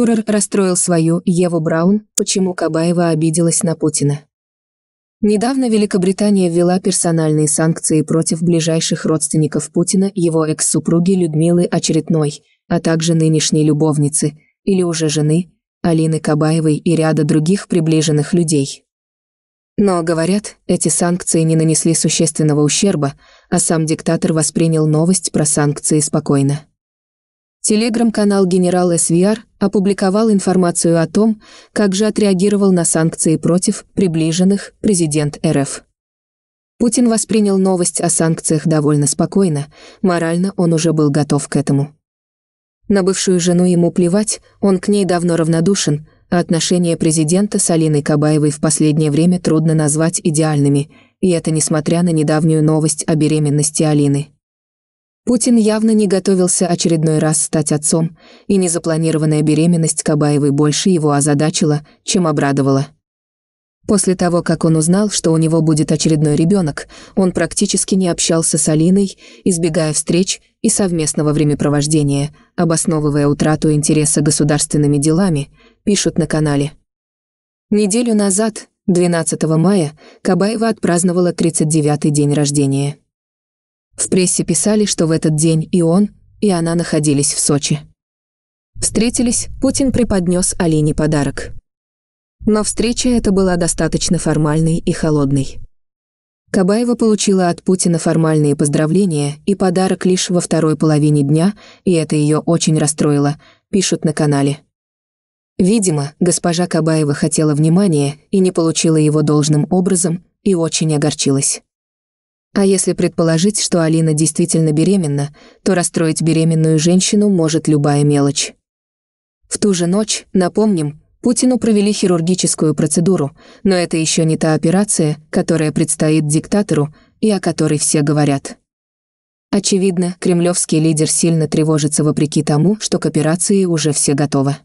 Фюрер расстроил свою Еву Браун, почему Кабаева обиделась на Путина. Недавно Великобритания ввела персональные санкции против ближайших родственников Путина, его экс-супруги Людмилы Очередной, а также нынешней любовницы, или уже жены, Алины Кабаевой и ряда других приближенных людей. Но, говорят, эти санкции не нанесли существенного ущерба, а сам диктатор воспринял новость про санкции спокойно. Телеграм-канал «Генерал СВР» опубликовал информацию о том, как же отреагировал на санкции против приближенных президент РФ. Путин воспринял новость о санкциях довольно спокойно, морально он уже был готов к этому. На бывшую жену ему плевать, он к ней давно равнодушен, а отношения президента с Алиной Кабаевой в последнее время трудно назвать идеальными, и это несмотря на недавнюю новость о беременности Алины. Путин явно не готовился очередной раз стать отцом, и незапланированная беременность Кабаевой больше его озадачила, чем обрадовала. После того, как он узнал, что у него будет очередной ребенок, он практически не общался с Алиной, избегая встреч и совместного времяпровождения, обосновывая утрату интереса государственными делами, пишут на канале. Неделю назад, 12 мая, Кабаева отпраздновала 39-й день рождения. В прессе писали, что в этот день и он, и она находились в Сочи. Встретились, Путин преподнес Алине подарок. Но встреча эта была достаточно формальной и холодной. Кабаева получила от Путина формальные поздравления и подарок лишь во второй половине дня, и это ее очень расстроило, пишут на канале. Видимо, госпожа Кабаева хотела внимания и не получила его должным образом, и очень огорчилась. А если предположить, что Алина действительно беременна, то расстроить беременную женщину может любая мелочь. В ту же ночь, напомним, Путину провели хирургическую процедуру, но это еще не та операция, которая предстоит диктатору и о которой все говорят. Очевидно, кремлевский лидер сильно тревожится вопреки тому, что к операции уже все готовы.